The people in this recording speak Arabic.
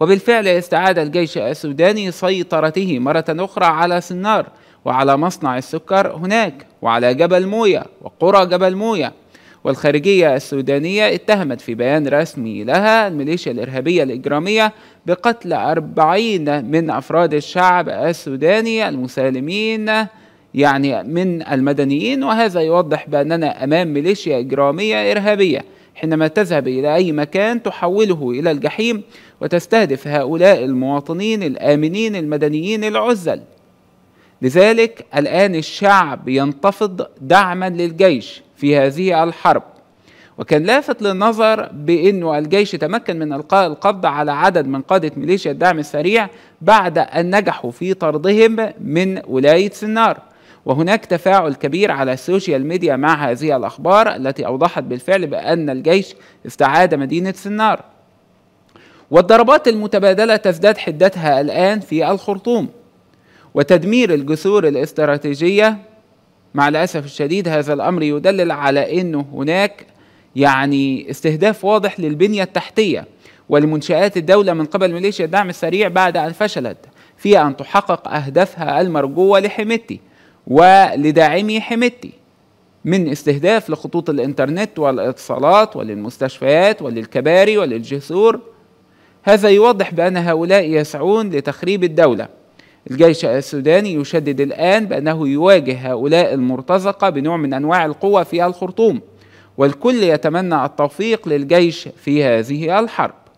وبالفعل استعاد الجيش السوداني سيطرته مرة أخرى على سنار وعلى مصنع السكر هناك وعلى جبل مويا وقرى جبل مويا والخارجية السودانية اتهمت في بيان رسمي لها الميليشيا الإرهابية الإجرامية بقتل أربعين من أفراد الشعب السوداني المسالمين يعني من المدنيين وهذا يوضح بأننا أمام ميليشيا إجرامية إرهابية حينما تذهب إلى أي مكان تحوله إلى الجحيم وتستهدف هؤلاء المواطنين الآمنين المدنيين العزل لذلك الآن الشعب ينتفض دعما للجيش في هذه الحرب وكان لافت للنظر بأنه الجيش تمكن من إلقاء القبض على عدد من قادة ميليشيا الدعم السريع بعد أن نجحوا في طردهم من ولاية سنار وهناك تفاعل كبير على السوشيال ميديا مع هذه الأخبار التي أوضحت بالفعل بأن الجيش استعاد مدينة سنار والضربات المتبادلة تزداد حدتها الآن في الخرطوم وتدمير الجسور الاستراتيجية مع الأسف الشديد هذا الأمر يدلل على أنه هناك يعني استهداف واضح للبنية التحتية ولمنشآت الدولة من قبل ميليشيا الدعم السريع بعد أن فشلت في أن تحقق أهدافها المرجوة لحميتي ولداعمي حمتي من استهداف لخطوط الانترنت والاتصالات وللمستشفيات وللكباري وللجسور هذا يوضح بأن هؤلاء يسعون لتخريب الدولة الجيش السوداني يشدد الآن بأنه يواجه هؤلاء المرتزقة بنوع من أنواع القوة في الخرطوم والكل يتمنى التوفيق للجيش في هذه الحرب